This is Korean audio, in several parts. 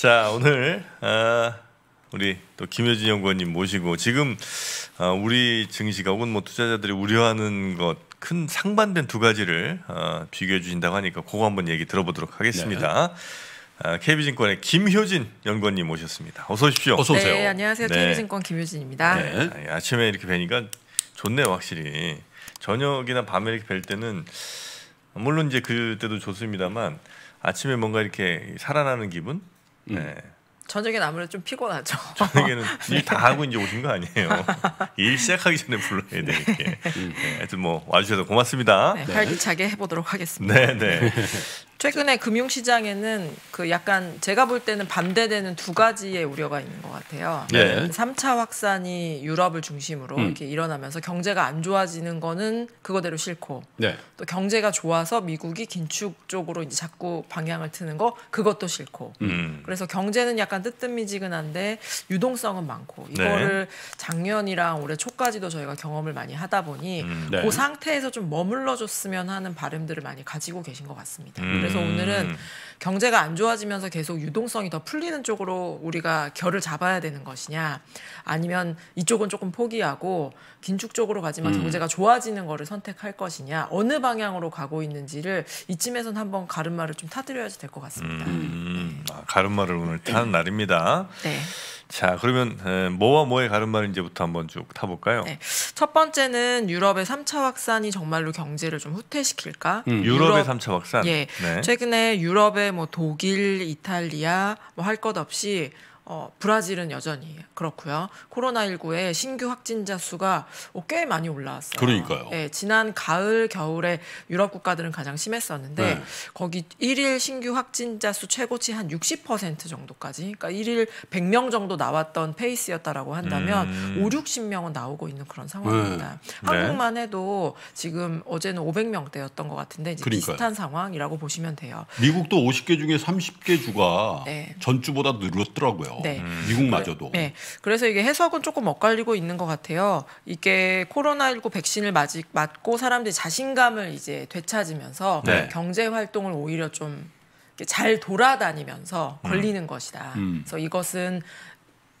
자 오늘 아, 우리 또 김효진 연구원님 모시고 지금 아, 우리 증시가 혹은 뭐 투자자들이 우려하는 것 큰 상반된 두 가지를 아, 비교해 주신다고 하니까 그거 한번 얘기 들어보도록 하겠습니다. 네. 아, KB증권의 김효진 연구원님 모셨습니다. 어서 오십시오. 어서 오세요. 네, 안녕하세요. 네. KB증권 김효진입니다. 네. 아침에 이렇게 뵈니까 좋네요, 확실히. 저녁이나 밤에 이렇게 뵐 때는 물론 이제 그때도 좋습니다만 아침에 뭔가 이렇게 살아나는 기분 음. 네. 저녁에 아무래도 좀 피곤하죠. 저녁에는 네. 일다 하고 이제 오신 거 아니에요. 일 시작하기 전에 불러야 되니까. 네. 하여튼 뭐 와주셔서 고맙습니다. 네, 네. 활기차게 해보도록 하겠습니다. 네, 네. 최근에 금융시장에는 그 약간 제가 볼 때는 반대되는 두 가지의 우려가 있는 것 같아요. 네. 3차 확산이 유럽을 중심으로 음. 이렇게 일어나면서 경제가 안 좋아지는 거는 그거대로 싫고 네. 또 경제가 좋아서 미국이 긴축 쪽으로 이제 자꾸 방향을 트는 거 그것도 싫고 음. 그래서 경제는 약간 뜨뜻미지근한데 유동성은 많고 네. 이거를 네. 작년이랑 올해 초까지도 저희가 경험을 많이 하다 보니 음. 네. 그 상태에서 좀 머물러줬으면 하는 바람들을 많이 가지고 계신 것 같습니다. 음. 그래서 음. 오늘은 경제가 안 좋아지면서 계속 유동성이 더 풀리는 쪽으로 우리가 결을 잡아야 되는 것이냐 아니면 이쪽은 조금 포기하고 긴축 쪽으로 가지만 음. 경제가 좋아지는 거를 선택할 것이냐 어느 방향으로 가고 있는지를 이쯤에선 한번 가름마를 좀 타드려야지 될 것 같습니다. 음. 가르마를 오늘 네. 타는 날입니다. 네. 자 그러면 뭐와 뭐의 가르마를 이제부터 한번 쭉 타볼까요? 네. 첫 번째는 유럽의 3차 확산이 정말로 경제를 좀 후퇴시킬까? 음. 유럽의 유럽, 3차 확산. 예. 네. 최근에 유럽의 뭐 독일, 이탈리아 뭐 할 것 없이 어, 브라질은 여전히 그렇고요. 코로나19의 신규 확진자 수가 어, 꽤 많이 올라왔어요. 그러니까요. 예, 지난 가을, 겨울에 유럽 국가들은 가장 심했었는데 네. 거기 일일 신규 확진자 수 최고치 한 60% 정도까지 그러니까 일일 100명 정도 나왔던 페이스였다라고 한다면 음. 5, 60명은 나오고 있는 그런 상황입니다. 네. 네. 한국만 해도 지금 어제는 500명대였던 것 같은데 이제 비슷한 상황이라고 보시면 돼요. 미국도 50개 중에 30개 주가 네. 전주보다 늘었더라고요. 네. 음. 미국마저도. 네. 그래서 이게 해석은 조금 엇갈리고 있는 것 같아요. 이게 코로나19 백신을 맞이, 맞고 사람들이 자신감을 이제 되찾으면서 네. 경제 활동을 오히려 좀 잘 돌아다니면서 걸리는 음. 것이다. 음. 그래서 이것은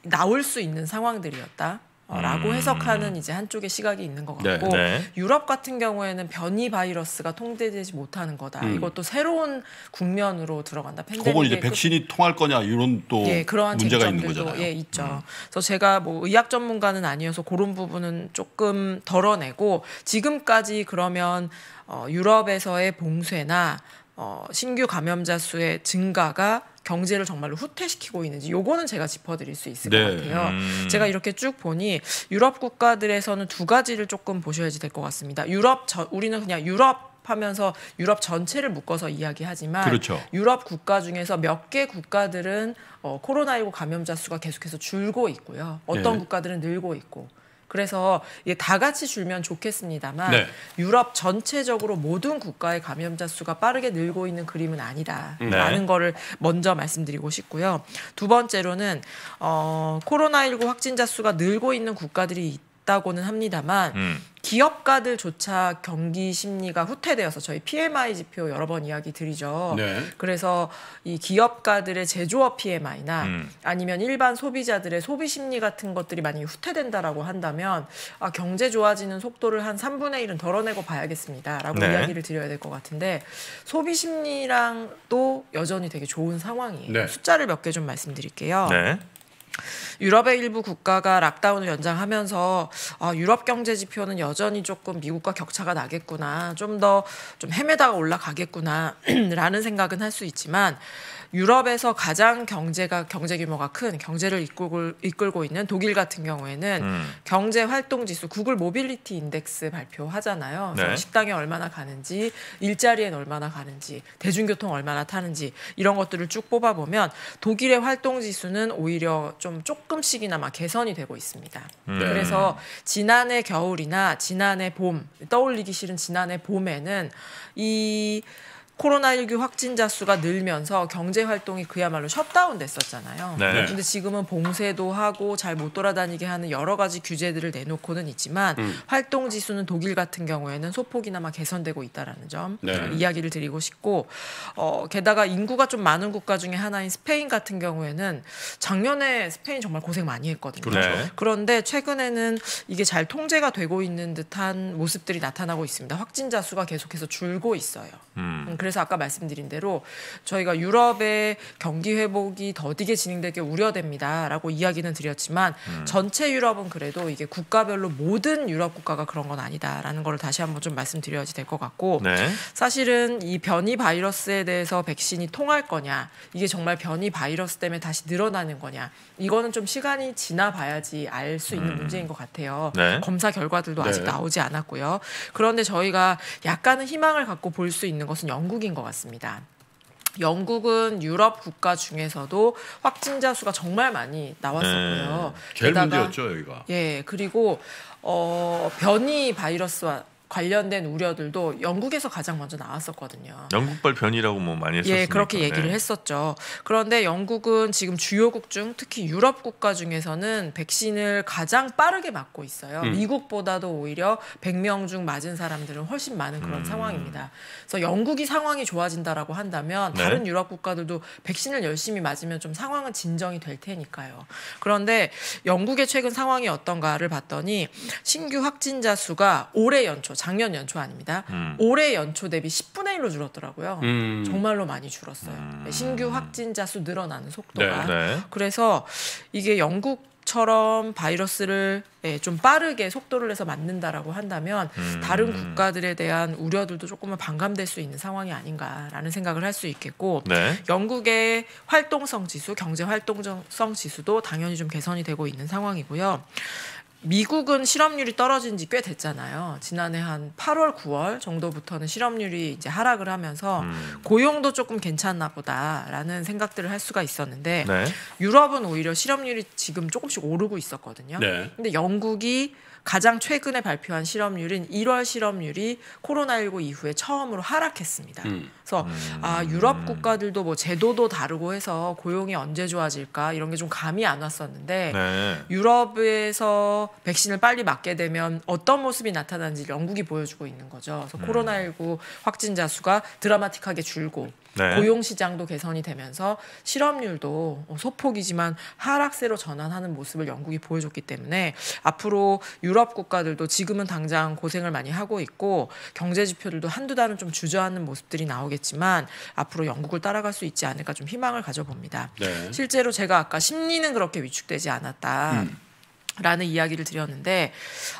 나올 수 있는 상황들이었다. 어, 라고 음. 해석하는 이제 한쪽의 시각이 있는 것 네, 같고 네, 네. 유럽 같은 경우에는 변이 바이러스가 통제되지 못하는 거다. 음. 이것도 새로운 국면으로 들어간다. 그건 이제 백신이 끝... 통할 거냐 이런 또 예, 그러한 문제가 있는 거잖아요. 예, 있죠. 음. 그래서 제가 뭐 의학 전문가는 아니어서 그런 부분은 조금 덜어내고 지금까지 그러면 어, 유럽에서의 봉쇄나 어, 신규 감염자 수의 증가가 경제를 정말로 후퇴시키고 있는지 요거는 제가 짚어드릴 수 있을 네. 것 같아요. 음. 제가 이렇게 쭉 보니 유럽 국가들에서는 두 가지를 조금 보셔야지 될 것 같습니다. 유럽 저, 우리는 그냥 유럽 하면서 유럽 전체를 묶어서 이야기하지만 그렇죠. 유럽 국가 중에서 몇 개 국가들은 어, 코로나19 감염자 수가 계속해서 줄고 있고요. 어떤 예. 국가들은 늘고 있고 그래서 이게 다 같이 줄면 좋겠습니다만 네. 유럽 전체적으로 모든 국가의 감염자 수가 빠르게 늘고 있는 그림은 아니다라는 네. 거를 먼저 말씀드리고 싶고요. 두 번째로는 어, 코로나19 확진자 수가 늘고 있는 국가들이 있다. 있다고는 합니다만 음. 기업가들조차 경기 심리가 후퇴되어서 저희 PMI 지표 여러 번 이야기 드리죠. 네. 그래서 이 기업가들의 제조업 PMI나 음. 아니면 일반 소비자들의 소비 심리 같은 것들이 만약에 후퇴된다라고 한다면 아, 경제 좋아지는 속도를 한 3분의 1은 덜어내고 봐야겠습니다라고 네. 이야기를 드려야 될 것 같은데 소비 심리랑도 여전히 되게 좋은 상황이에요. 네. 숫자를 몇 개 좀 말씀드릴게요. 네. 유럽의 일부 국가가 락다운을 연장하면서 아, 유럽 경제 지표는 여전히 조금 미국과 격차가 나겠구나, 좀 더좀 좀 헤매다가 올라가겠구나라는 생각은 할 수 있지만 유럽에서 가장 경제가 경제 규모가 큰 경제를 이끌고, 이끌고 있는 독일 같은 경우에는 음. 경제 활동 지수 구글 모빌리티 인덱스 발표하잖아요. 네. 식당에 얼마나 가는지, 일자리엔 얼마나 가는지, 대중교통 얼마나 타는지 이런 것들을 쭉 뽑아 보면 독일의 활동 지수는 오히려 좀 조금씩이나마 개선이 되고 있습니다. 음. 네. 그래서 지난해 겨울이나 지난해 봄 떠올리기 싫은 지난해 봄에는 이 코로나19 확진자 수가 늘면서 경제 활동이 그야말로 셧다운 됐었잖아요. 네. 네. 근데 지금은 봉쇄도 하고 잘 못 돌아다니게 하는 여러 가지 규제들을 내놓고는 있지만 음. 활동 지수는 독일 같은 경우에는 소폭이나마 개선되고 있다라는 점 네. 이야기를 드리고 싶고 어, 게다가 인구가 좀 많은 국가 중에 하나인 스페인 같은 경우에는 작년에 스페인 정말 고생 많이 했거든요. 그 그런데 최근에는 이게 잘 통제가 되고 있는 듯한 모습들이 나타나고 있습니다. 확진자 수가 계속해서 줄고 있어요. 음. 음 그래서 그래서 아까 말씀드린 대로 저희가 유럽의 경기 회복이 더디게 진행되게 우려됩니다라고 이야기는 드렸지만 음. 전체 유럽은 그래도 이게 국가별로 모든 유럽 국가가 그런 건 아니다라는 걸 다시 한번 좀 말씀드려야지 될 것 같고 네. 사실은 이 변이 바이러스에 대해서 백신이 통할 거냐 이게 정말 변이 바이러스 때문에 다시 늘어나는 거냐 이거는 좀 시간이 지나봐야지 알 수 있는 음. 문제인 것 같아요. 네. 검사 결과들도 네. 아직 나오지 않았고요. 그런데 저희가 약간은 희망을 갖고 볼 수 있는 것은 영국 영국인 것 같습니다. 영국은 유럽 국가 중에서도 확진자 수가 정말 많이 나왔었고요. 네, 제일 게다가, 문제였죠 여기가. 예 그리고 어, 변이 바이러스와 관련된 우려들도 영국에서 가장 먼저 나왔었거든요. 영국발 변이라고 뭐 많이 했었으니까. 예, 그렇게 네. 얘기를 네. 했었죠. 그런데 영국은 지금 주요국 중 특히 유럽 국가 중에서는 백신을 가장 빠르게 맞고 있어요. 음. 미국보다도 오히려 100명 중 맞은 사람들은 훨씬 많은 그런 음. 상황입니다. 그래서 영국이 상황이 좋아진다라고 한다면 네. 다른 유럽 국가들도 백신을 열심히 맞으면 좀 상황은 진정이 될 테니까요. 그런데 영국의 최근 상황이 어떤가를 봤더니 신규 확진자 수가 올해 연초 작년 연초 아닙니다. 음. 올해 연초 대비 10분의 1로 줄었더라고요. 음. 정말로 많이 줄었어요. 음. 신규 확진자 수 늘어나는 속도가. 네, 네. 그래서 이게 영국 처럼 바이러스를 예, 좀 빠르게 속도를 내서 맞는다라고 한다면 음. 다른 국가들에 대한 우려들도 조금은 반감될 수 있는 상황이 아닌가라는 생각을 할 수 있겠고 네. 영국의 활동성 지수, 경제 활동성 지수도 당연히 좀 개선이 되고 있는 상황이고요. 미국은 실업률이 떨어진 지 꽤 됐잖아요. 지난해 한 8월, 9월 정도부터는 실업률이 이제 하락을 하면서 음. 고용도 그 조금 괜찮나 보다라는 생각들을 할 수가 있었는데 네. 유럽은 오히려 실업률이 지금 조금씩 오르고 있었거든요. 네. 근데 영국이 가장 최근에 발표한 실업률인 1월 실업률이 코로나19 이후에 처음으로 하락했습니다. 음. 그래서 음. 아 유럽 국가들도 뭐 제도도 다르고 해서 고용이 언제 좋아질까 이런 게 좀 감이 안 왔었는데 네. 유럽에서 백신을 빨리 맞게 되면 어떤 모습이 나타나는지 영국이 보여주고 있는 거죠. 그래서 음. 코로나19 확진자 수가 드라마틱하게 줄고 네. 고용 시장도 개선이 되면서 실업률도 소폭이지만 하락세로 전환하는 모습을 영국이 보여줬기 때문에 앞으로 유럽 국가들도 지금은 당장 고생을 많이 하고 있고 경제 지표들도 한두 달은 좀 주저하는 모습들이 나오겠지만 앞으로 영국을 따라갈 수 있지 않을까 좀 희망을 가져봅니다. 네. 실제로 제가 아까 심리는 그렇게 위축되지 않았다. 음. 라는 이야기를 드렸는데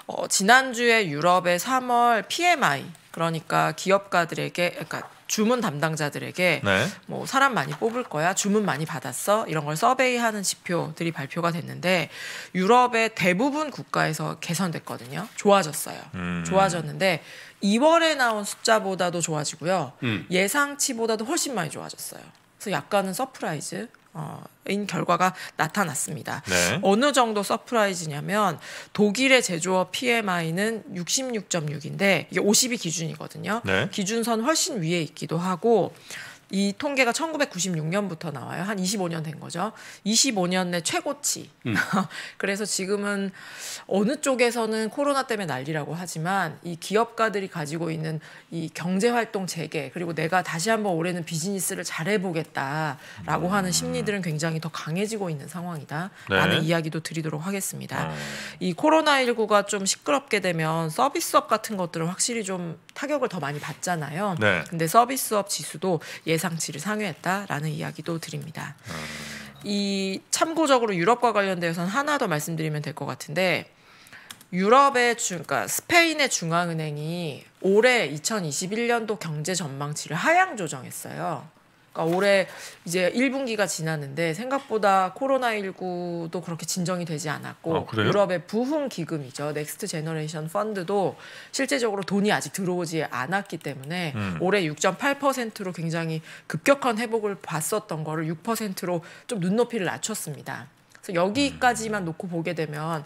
어, 지난주에 유럽의 3월 PMI 그러니까 기업가들에게 그러니까 주문 담당자들에게 네. 뭐 사람 많이 뽑을 거야, 주문 많이 받았어 이런 걸 서베이하는 지표들이 발표가 됐는데 유럽의 대부분 국가에서 개선됐거든요. 좋아졌어요. 음. 좋아졌는데 2월에 나온 숫자보다도 좋아지고요. 음. 예상치보다도 훨씬 많이 좋아졌어요. 그래서 약간은 서프라이즈. 어, 인 결과가 나타났습니다. 네. 어느 정도 서프라이즈냐면 독일의 제조업 PMI는 66.6인데 이게 50이 기준이거든요. 네. 기준선 훨씬 위에 있기도 하고 이 통계가 1996년부터 나와요. 한 25년 된 거죠. 2 5년내 최고치. 음. 그래서 지금은 어느 쪽에서는 코로나 때문에 난리라고 하지만 이 기업가들이 가지고 있는 이 경제 활동 재개 그리고 내가 다시 한번 올해는 비즈니스를 잘해 보겠다라고 음. 하는 심리들은 굉장히 더 강해지고 있는 상황이다라는 네. 이야기도 드리도록 하겠습니다. 음. 이 코로나 19가 좀 시끄럽게 되면 서비스업 같은 것들은 확실히 좀 타격을 더 많이 받잖아요. 네. 근데 서비스업 지수도 예 배상치를 상회했다라는 이야기도 드립니다. 아. 이 참고적으로 유럽과 관련돼서는 하나 더 말씀드리면 될 것 같은데 유럽의 그러니까 스페인의 중앙은행이 올해 2021년도 경제 전망치를 하향 조정했어요. 그러니까 올해 이제 1분기가 지났는데 생각보다 코로나19도 그렇게 진정이 되지 않았고 아, 유럽의 부흥 기금이죠. 넥스트 제너레이션 펀드도 실제적으로 돈이 아직 들어오지 않았기 때문에 음. 올해 6.8%로 굉장히 급격한 회복을 봤었던 거를 6%로 좀 눈높이를 낮췄습니다. 그래서 여기까지만 놓고 보게 되면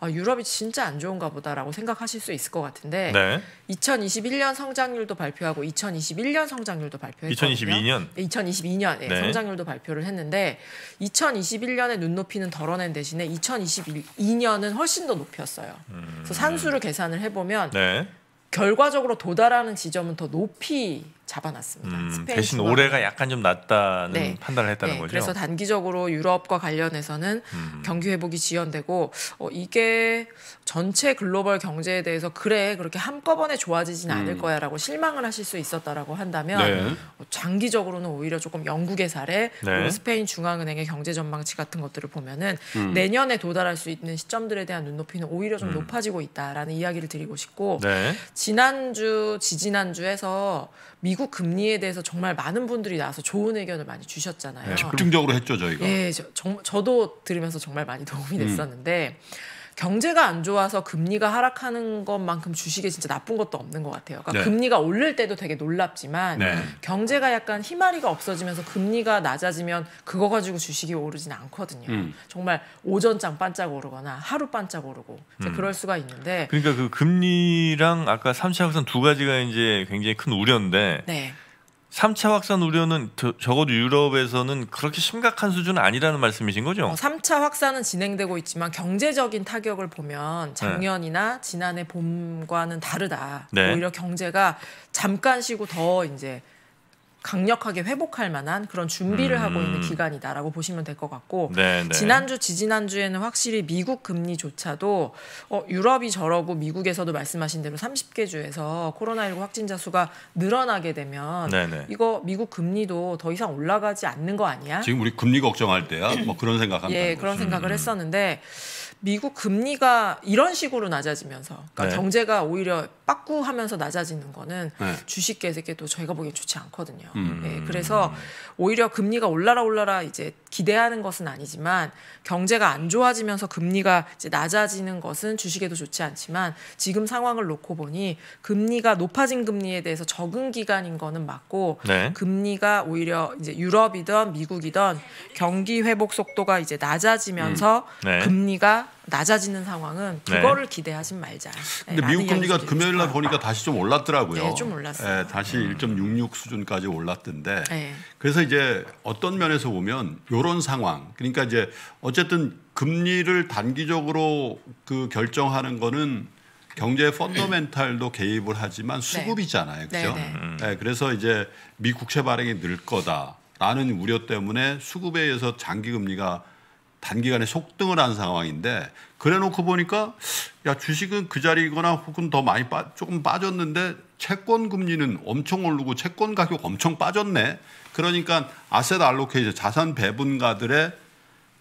아, 유럽이 진짜 안 좋은가 보다라고 생각하실 수 있을 것 같은데 네. 2021년 성장률도 발표하고 2021년 성장률도 발표했거든요. 2022년 2022년 예, 네. 성장률도 발표를 했는데 2 0 2 1년에 눈높이는 덜어낸 대신에 2022년은 훨씬 더 높였어요. 음... 그래서 산수를 계산을 해보면 네. 결과적으로 도달하는 지점은 더 높이 잡아놨습니다. 음, 대신 중앙. 올해가 네. 약간 좀 낮다는 네. 판단을 했다는 네. 거죠. 그래서 단기적으로 유럽과 관련해서는 음. 경기 회복이 지연되고 어, 이게 전체 글로벌 경제에 대해서 그래 그렇게 한꺼번에 좋아지진 음. 않을 거야라고 실망을 하실 수 있었다라고 한다면 네. 어, 장기적으로는 오히려 조금 영국의 사례, 네. 스페인 중앙은행의 경제 전망치 같은 것들을 보면은 음. 내년에 도달할 수 있는 시점들에 대한 눈높이는 오히려 좀 음. 높아지고 있다라는 이야기를 드리고 싶고 네. 지난주 지지난주에서 미국 금리에 대해서 정말 많은 분들이 나와서 좋은 의견을 많이 주셨잖아요. 네, 집중적으로 했죠 저희가. 예, 저, 도 들으면서 정말 많이 도움이 음. 됐었는데 음. 경제가 안 좋아서 금리가 하락하는 것만큼 주식에 진짜 나쁜 것도 없는 것 같아요. 그러니까 네. 금리가 오를 때도 되게 놀랍지만 네. 경제가 약간 희마리가 없어지면서 금리가 낮아지면 그거 가지고 주식이 오르진 않거든요. 음. 정말 오전장 반짝 오르거나 하루 반짝 오르고 음. 그럴 수가 있는데 그러니까 그 금리랑 아까 삼차 확산 두 가지가 이제 굉장히 큰 우려인데 네. 3차 확산 우려는 적어도 유럽에서는 그렇게 심각한 수준은 아니라는 말씀이신 거죠? 어, 3차 확산은 진행되고 있지만 경제적인 타격을 보면 네. 작년이나 네. 지난해 봄과는 다르다. 뭐 네. 오히려 경제가 잠깐 쉬고 더 이제 강력하게 회복할 만한 그런 준비를 음. 하고 있는 음. 기간이다라고 보시면 될 것 같고 네네. 네. 지난주 지지난주에는 확실히 미국 금리조차도 어, 유럽이 저러고 미국에서도 말씀하신 대로 30개 주에서 코로나19 확진자 수가 늘어나게 되면 네네. 네. 이거 미국 금리도 더 이상 올라가지 않는 거 아니야? 지금 우리 금리 걱정할 때야 뭐 그런 생각한다. 예, 그런 거지. 생각을 음. 했었는데 미국 금리가 이런 식으로 낮아지면서 그러니까 네. 경제가 오히려 빠꾸하면서 낮아지는 거는 네. 주식계에게 또 저희가 보기엔 좋지 않거든요. 예, 음. 예, 그래서 오히려 금리가 올라라 올라라 이제 기대하는 것은 아니지만 경제가 안 좋아지면서 금리가 낮아지는 것은 주식에도 좋지 않지만 지금 상황을 놓고 보니 금리가 높아진 금리에 대해서 적응 기간인 거는 맞고 네. 금리가 오히려 이제 유럽이던 미국이던 경기 회복 속도가 이제 낮아지면서 음. 네. 금리가 낮아지는 상황은 네. 그거를 네. 기대하지 말자. 근데 미국 금리가 금요일 날 보니까 다시 좀 올랐더라고요. 네, 좀 올랐어요. 네, 다시 음. 1.66 수준까지 올랐던데. 네. 그래서 이제 어떤 면에서 보면 요런 요런 상황. 그러니까 이제 어쨌든 금리를 단기적으로 그 결정하는 거는 경제 펀더멘탈도 개입을 하지만 네. 수급이잖아요. 그죠? 네, 네. 음. 네 그래서 이제 미 국채 발행이 늘 거다라는 우려 때문에 수급에 의해서 장기 금리가 단기간에 속등을 한 상황인데 그래놓고 보니까 야 주식은 그 자리거나 이 혹은 더 많이 빠, 조금 빠졌는데 채권 금리는 엄청 오르고 채권 가격 엄청 빠졌네. 그러니까 아셋 알로케이션 자산 배분가들의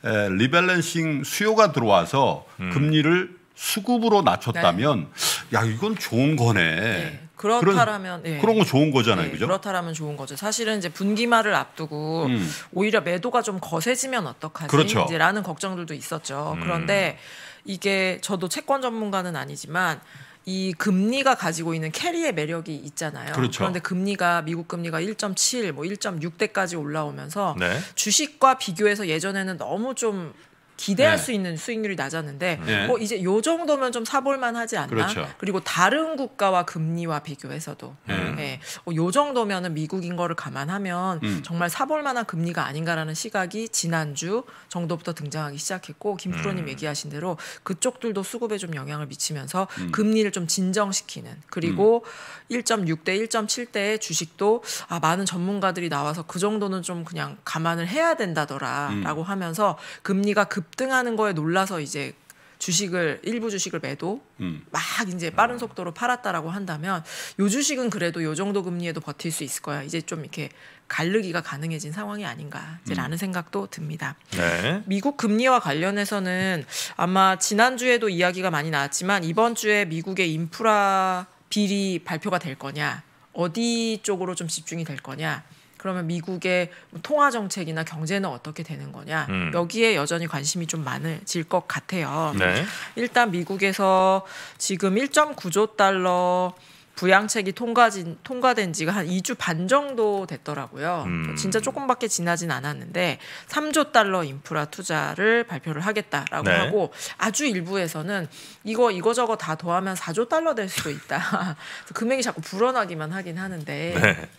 에, 리밸런싱 수요가 들어와서 음. 금리를 수급으로 낮췄다면 네. 야 이건 좋은 거네. 네. 그렇다라면 그런, 예. 그런 거 좋은 거잖아요, 예, 그죠? 그렇다라면 좋은 거죠. 사실은 이제 분기말을 앞두고 음. 오히려 매도가 좀 거세지면 어떡하지? 그렇죠. 이제라는 걱정들도 있었죠. 음. 그런데 이게 저도 채권 전문가는 아니지만 이 금리가 가지고 있는 캐리의 매력이 있잖아요. 그렇죠. 그런데 금리가 미국 금리가 1.7, 뭐 1.6대까지 올라오면서 네. 주식과 비교해서 예전에는 너무 좀 기대할 네. 수 있는 수익률이 낮았는데 음. 네. 어, 이제 요 정도면 좀 사볼만 하지 않나 그렇죠. 그리고 다른 국가와 금리와 비교해서도 음. 네. 어, 요 정도면은 미국인 거를 감안하면 음. 정말 사볼만한 금리가 아닌가라는 시각이 지난주 정도부터 등장하기 시작했고 김 음. 프로님 음. 얘기하신 대로 그쪽들도 수급에 좀 영향을 미치면서 음. 금리를 좀 진정시키는 그리고 1.6대 1.7대의 주식도 아 많은 전문가들이 나와서 그 정도는 좀 그냥 감안을 해야 된다더라라고 하면서 금리가 급 급등하는 거에 놀라서 이제 주식을 일부 주식을 매도 음. 막 이제 빠른 속도로 팔았다라고 한다면 요 주식은 그래도 요 정도 금리에도 버틸 수 있을 거야. 이제 좀 이렇게 갈르기가 가능해진 상황이 아닌가라는 음. 생각도 듭니다. 네. 미국 금리와 관련해서는 아마 지난주에도 이야기가 많이 나왔지만 이번 주에 미국의 인프라 비리 발표가 될 거냐 어디 쪽으로 좀 집중이 될 거냐 그러면 미국의 통화 정책이나 경제는 어떻게 되는 거냐 음. 여기에 여전히 관심이 좀많을질 것 같아요. 네. 일단 미국에서 지금 1.9조 달러 부양책이 통과진, 통과된 지가 한 2주 반 정도 됐더라고요. 음. 진짜 조금밖에 지나진 않았는데 3조 달러 인프라 투자를 발표를 하겠다라고 네. 하고 아주 일부에서는 이거 이거저거 다 더하면 4조 달러 될 수도 있다. 금액이 자꾸 불어나기만 하긴 하는데 네.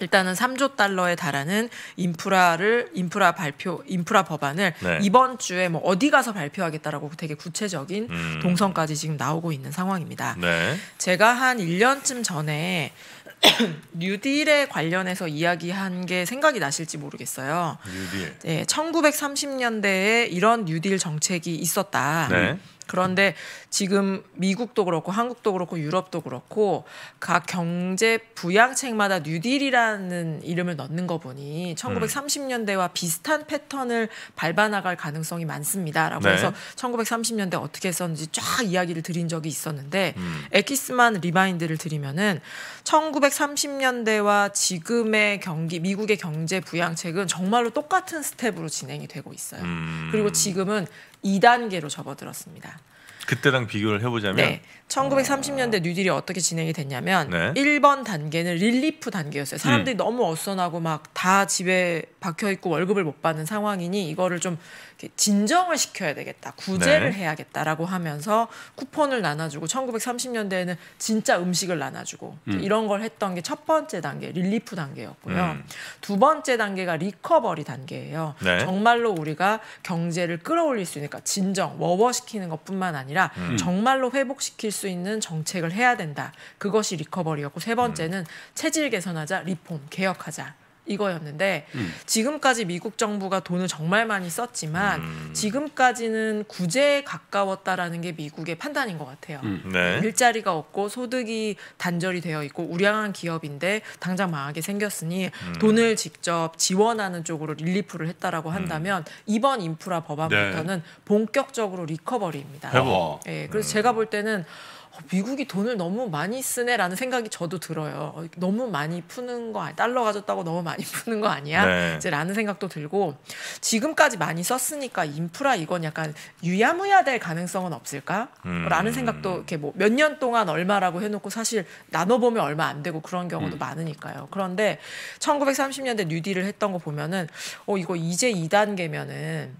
일단은 3조 달러에 달하는 인프라를 인프라 발표 인프라 법안을 네. 이번 주에 뭐 어디 가서 발표하겠다라고 되게 구체적인 음. 동선까지 지금 나오고 있는 상황입니다. 네. 제가 한 1년쯤 전에 뉴딜에 관련해서 이야기한 게 생각이 나실지 모르겠어요. 뉴딜. 네, 1930년대에 이런 뉴딜 정책이 있었다. 네. 그런데 지금 미국도 그렇고 한국도 그렇고 유럽도 그렇고 각 경제 부양책마다 뉴딜이라는 이름을 넣는 거 보니 1930년대와 비슷한 패턴을 밟아나갈 가능성이 많습니다라고 네. 해서 1930년대 어떻게 했었는지 쫙 이야기를 드린 적이 있었는데 음. 에키스만 리마인드를 드리면은 1930년대와 지금의 경기 미국의 경제 부양책은 정말로 똑같은 스텝으로 진행이 되고 있어요. 음. 그리고 지금은 2단계로 접어들었습니다. 그때랑 비교를 해보자면 네. 1930년대 뉴딜이 어떻게 진행이 됐냐면 네. 1번 단계는 릴리프 단계였어요. 사람들이 음. 너무 어선하고 막 다 집에 박혀 있고 월급을 못 받는 상황이니 이거를 좀 진정을 시켜야 되겠다, 구제를 네. 해야겠다라고 하면서 쿠폰을 나눠주고 1930년대에는 진짜 음식을 나눠주고 음. 이런 걸 했던 게 첫 번째 단계 릴리프 단계였고요. 음. 두 번째 단계가 리커버리 단계예요. 네. 정말로 우리가 경제를 끌어올릴 수 있으니까 그러니까 진정, 워워시키는 것뿐만 아니라 아니라 음. 음. 정말로 회복시킬 수 있는 정책을 해야 된다. 그것이 리커버리였고 세 번째는 음. 체질 개선하자, 리폼, 개혁하자. 이거였는데 음. 지금까지 미국 정부가 돈을 정말 많이 썼지만 음. 지금까지는 구제에 가까웠다라는 게 미국의 판단인 것 같아요. 음. 네. 일자리가 없고 소득이 단절이 되어 있고 우량한 기업인데 당장 망하게 생겼으니 음. 돈을 직접 지원하는 쪽으로 릴리프를 했다라고 음. 한다면 이번 인프라 법안부터는 네. 본격적으로 리커버리입니다. 네, 그래서 음. 제가 볼 때는 어, 미국이 돈을 너무 많이 쓰네라는 생각이 저도 들어요. 어, 너무 많이 푸는 거 아니, 달러 가졌다고 너무 많이 푸는 거 아니야? 네. 이제라는 생각도 들고 지금까지 많이 썼으니까 인프라 이건 약간 유야무야 될 가능성은 없을까? 음. 라는 생각도 이렇게 뭐몇년 동안 얼마라고 해놓고 사실 나눠보면 얼마 안 되고 그런 경우도 음. 많으니까요. 그런데 1930년대 뉴딜을 했던 거 보면은 어 이거 이제 2단계면은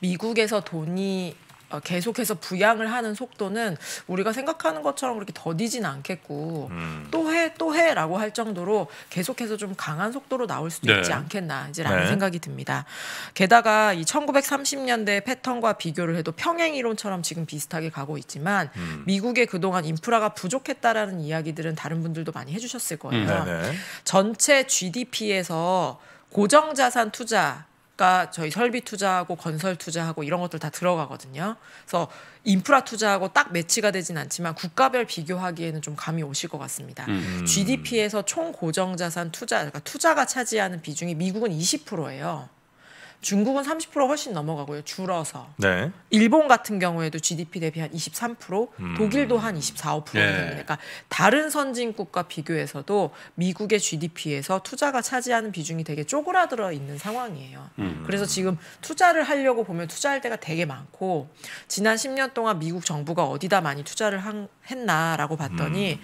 미국에서 돈이 어, 계속해서 부양을 하는 속도는 우리가 생각하는 것처럼 그렇게 더디진 않겠고 음. 또해 또 해라고 할 정도로 계속해서 좀 강한 속도로 나올 수도 네. 있지 않겠나 이제라는 네. 생각이 듭니다. 게다가 이 1930년대 패턴과 비교를 해도 평행 이론처럼 지금 비슷하게 가고 있지만 음. 미국의 그동안 인프라가 부족했다라는 이야기들은 다른 분들도 많이 해주셨을 거예요. 음. 전체 GDP에서 고정자산 투자 아까 저희 설비 투자하고 건설 투자하고 이런 것들 다 들어가거든요. 그래서 인프라 투자하고 딱 매치가 되진 않지만 국가별 비교하기에는 좀 감이 오실 것 같습니다. 음. GDP에서 총 고정 자산 투자 그러니까 투자가 차지하는 비중이 미국은 20%예요. 중국은 30% 훨씬 넘어가고요. 줄어서. 네. 일본 같은 경우에도 GDP 대비 한 23%, 음. 독일도 한 24, 5% 네. 그러니까 다른 선진국과 비교해서도 미국의 GDP에서 투자가 차지하는 비중이 되게 쪼그라들어 있는 상황이에요. 음. 그래서 지금 투자를 하려고 보면 투자할 때가 되게 많고 지난 10년 동안 미국 정부가 어디다 많이 투자를 한, 했나라고 봤더니 음.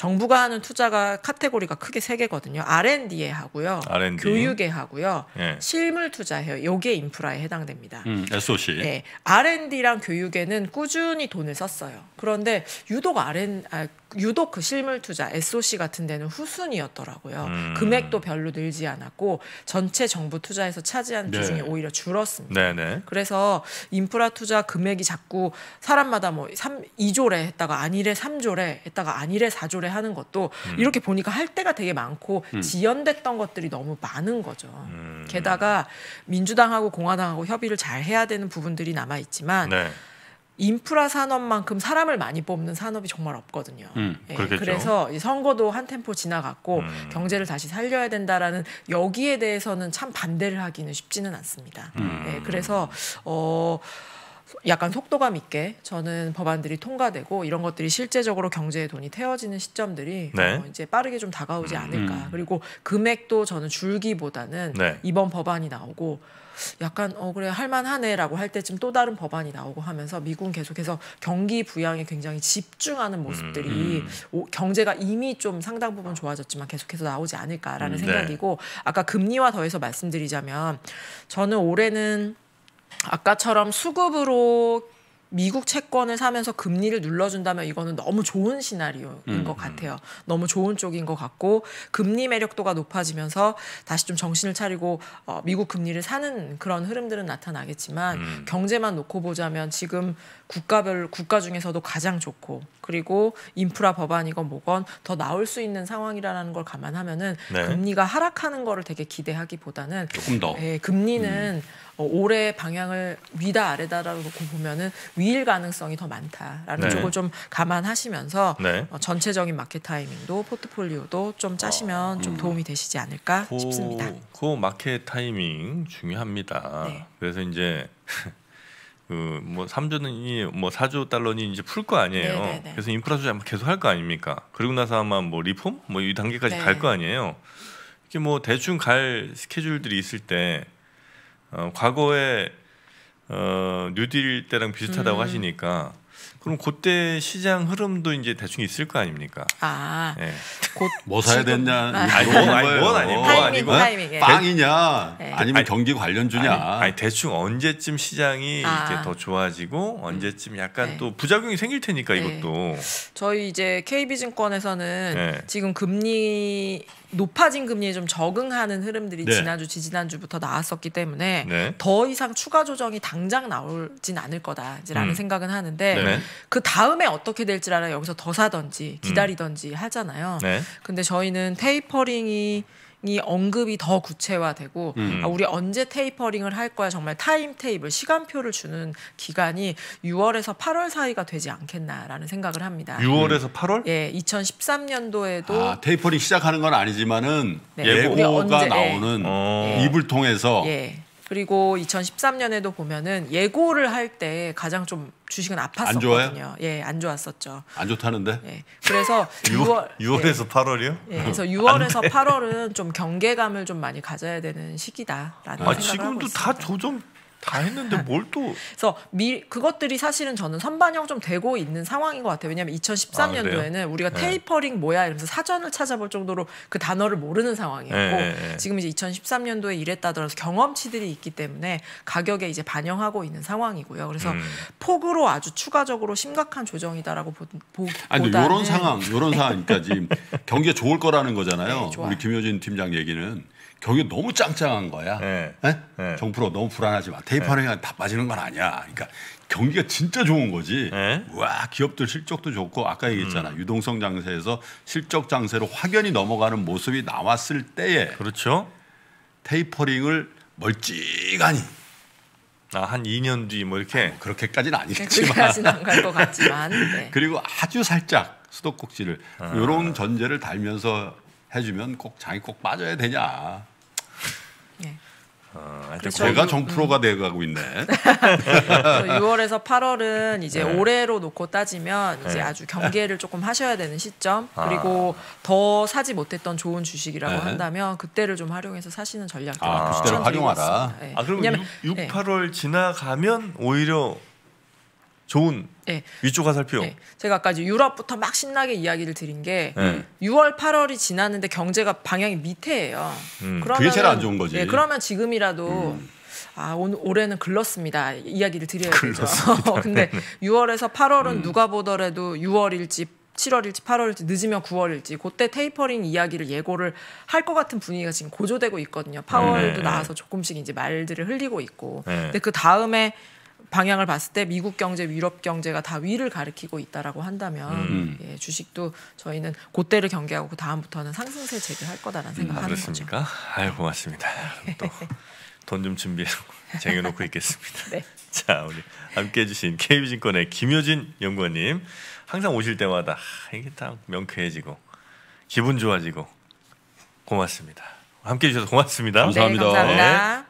정부가 하는 투자가 카테고리가 크게 세 개거든요. R&D에 하고요. R&D. 교육에 하고요. 예. 실물 투자해요. 요게 인프라에 해당됩니다. 음, SOC. 예. 네. R&D랑 교육에는 꾸준히 돈을 썼어요. 그런데 유독 R&, d 아, 유독 그 실물 투자 SOC 같은 데는 후순위였더라고요. 음. 금액도 별로 늘지 않았고 전체 정부 투자에서 차지한 네. 비중이 오히려 줄었습니다. 네네. 네. 그래서 인프라 투자 금액이 자꾸 사람마다 뭐 3, 2조래 했다가 아니래 3조래 했다가 아니래 4조래 하는 것도 음. 이렇게 보니까 할 때가 되게 많고 음. 지연됐던 것들이 너무 많은 거죠. 음. 게다가 민주당하고 공화당하고 협의를 잘 해야 되는 부분들이 남아 있지만 네. 인프라 산업만큼 사람을 많이 뽑는 산업이 정말 없거든요. 음, 예, 그래서 선거도 한 템포 지나갔고 음. 경제를 다시 살려야 된다라는 여기에 대해서는 참 반대를 하기는 쉽지는 않습니다. 음. 예, 그래서 어. 약간 속도감 있게 저는 법안들이 통과되고 이런 것들이 실제적으로 경제에 돈이 태워지는 시점들이 네. 어, 이제 빠르게 좀 다가오지 음. 않을까. 음. 그리고 금액도 저는 줄기보다는 네. 이번 법안이 나오고 약간 어 그래 할만하네라고 할 때쯤 또 다른 법안이 나오고 하면서 미국은 계속해서 경기 부양에 굉장히 집중하는 모습들이 음, 음, 오, 경제가 이미 좀 상당 부분 좋아졌지만 계속해서 나오지 않을까라는 음, 네. 생각이고 아까 금리와 더해서 말씀드리자면 저는 올해는 아까처럼 수급으로 미국 채권을 사면서 금리를 눌러준다면 이거는 너무 좋은 시나리오인 음, 것 음. 같아요. 음. 너무 좋은 쪽인 것 같고 금리 매력도가 높아지면서 다시 좀 정신을 차리고 어, 미국 금리를 사는 그런 흐름들은 나타나겠지만 음. 경제만 놓고 보자면 지금 국가별 국가 중에서도 가장 좋고 그리고 인프라 법안이건 뭐건 더 나올 수 있는 상황이라는 걸 감안하면은 네. 금리가 하락하는 거를 되게 기대하기보다는 조금 더 예, 금리는 음. 어, 올해 방향을 위다 아래다라고 보면은 위일 가능성이 더 많다라는 네. 쪽을 좀 감안하시면서 네. 어, 전체적인 마켓 타이밍도 포트폴리오도 좀 짜시면 음. 좀 아. 도움이 되시지 않을까 고, 싶습니다. 그 마켓 타이밍 중요합니다. 네. 그래서 이제 그 뭐 3조니 뭐 4조 뭐 달러니 이제 풀 거 아니에요. 네네네. 네, 네. 그래서 인프라 아마 계속 할 거 아닙니까? 그리고 나서 아마 뭐 리폼 뭐 이 단계까지 갈거 네. 아니에요. 이게 뭐 대충 갈 스케줄들이 있을 때 어, 과거에 어, 뉴딜 때랑 비슷하다고 음. 하시니까 그럼 그때 시장 흐름도 이제 대충 있을 거 아닙니까? 아, 예. 곧뭐 사야 되냐? 아 아니, 고 타이밍, 빵이냐? 네. 아니면 경기 관련주냐? 아니, 아니, 대충 언제쯤 시장이 아. 이제 더 좋아지고 음. 언제쯤 약간 네. 또 부작용이 생길 테니까 네. 이것도 저희 이제 KB증권에서는 네. 지금 금리 높아진 금리에 좀 적응하는 흐름들이 네. 지난주 지지난주부터 나왔었기 때문에 네. 더 이상 추가 조정이 당장 나오진 않을 거다라는 음. 생각은 하는데 네. 네. 그 다음에 어떻게 될지 알아 여기서 더 사든지 음. 기다리든지 음. 하잖아요. 네. 근데 저희는 테이퍼링이 타이밍이 언급이 더 구체화되고 음. 아, 우리 언제 테이퍼링을 할 거야 정말 타임 테이블 시간표를 주는 기간이 6월에서 8월 사이가 되지 않겠나라는 생각을 합니다. 6월에서 8월? 음. 예, 2013년도에도 아, 테이퍼링 시작하는 건 아니지만은 네. 예고가 예. 나오는 예. 어. 입을 통해서 예. 그리고 2013년에도 보면은 예고를 할 때 가장 좀 주식은 아팠었거든요. 안 예, 안 좋았었죠. 안 좋다는데? 예. 그래서 6월 6월에서 예, 8월이요? 예, 그래서 6월에서 8월은 좀 경계감을 좀 많이 가져야 되는 시기다라는 아, 생각을 하고 있습니다. 다 조정 다 했는데 아. 뭘 또? 그래서 미, 그것들이 사실은 저는 선반영 좀 되고 있는 상황인 것 같아요. 왜냐하면 2013년도에는 아, 우리가 네. 테이퍼링 뭐야 이러면서 사전을 찾아볼 정도로 그 단어를 모르는 상황이었고 네. 네, 네. 지금 이제 2013년도에 이랬다더라도 경험치들이 있기 때문에 가격에 이제 반영하고 있는 상황이고요. 그래서 음. 폭으로 아주 추가적으로 심각한 조정이다라고 보, 보 아니 이런 상황, 이런 네. 상황까지 경기가 좋을 거라는 거잖아요. 네, 우리 김효진 팀장 얘기는. 경이 너무 짱짱한 거야. 네. 네? 정프로 너무 불안하지 마. 테이프하는 네. 게다 빠지는 건 아니야. 그러니까 경기가 진짜 좋은 거지. 네. 와 기업들 실적도 좋고 아까 얘기했잖아 음. 유동성 장세에서 실적 장세로 확연히 넘어가는 모습이 나왔을 때에 그렇죠. 테이퍼링을 멀찍하니 아, 한 2년 뒤 뭐 이렇게 아 그렇게까지는 아니겠지만 그렇게까지는 안 갈 것 같지만 네. 그리고 아주 살짝 수도꼭지를 아. 이런 전제를 달면서 해주면 꼭 장이 꼭 빠져야 되냐. 예. 어, 그렇죠. 제가 정프로가 음. 돼가고 있네. 6월에서 음. 그 8월은 이제 네. 올해로 놓고 따지면 이제 네. 아주 경계를 조금 하셔야 되는 시점. 아. 그리고 더 사지 못했던 좋은 주식이라고 네. 한다면 그때를 좀 활용해서 사시는 전략. 아, 그때를 활용하라. 예. 아, 그럼 6, 6, 8월 지나가면 오히려 좋은 네. 위쪽 화살표. 네. 제가 아까 유럽부터 막 신나게 이야기를 드린 게 네. 예. 6월 8월이 지났는데 경제가 방향이 밑에예요. 음, 그러면 그게 제일 안 좋은 거지. 네, 그러면 지금이라도 음. 아, 올, 올해는 글렀습니다. 이야기를 드려야죠. 근데 6월에서 8월은 음. 누가 보더라도 6월일지 7월일지 8월일지 늦으면 9월일지 그때 테이퍼링 이야기를 예고를 할 것 같은 분위기가 지금 고조되고 있거든요. 파월도 음, 네, 네. 나와서 조금씩 이제 말들을 흘리고 있고. 네. 근데 그 다음에 방향을 봤을 때 미국 경제, 유럽 경제가 다 위를 가리키고 있다라고 한다면 음. 음. 예, 주식도 저희는 그때를 경계하고 그 다음부터는 상승세 제기할 거다라는 생각하는 아, 음, 그렇습니까? 아유 고맙습니다. 또 돈 좀 준비해 쟁여놓고 있겠습니다. 네. 자 우리 함께해 주신 KB증권의 김효진 연구원님 항상 오실 때마다 이게 딱 명쾌해지고 기분 좋아지고 고맙습니다. 함께해 주셔서 고맙습니다. 감사합니다. 네, 감사합니다. 네.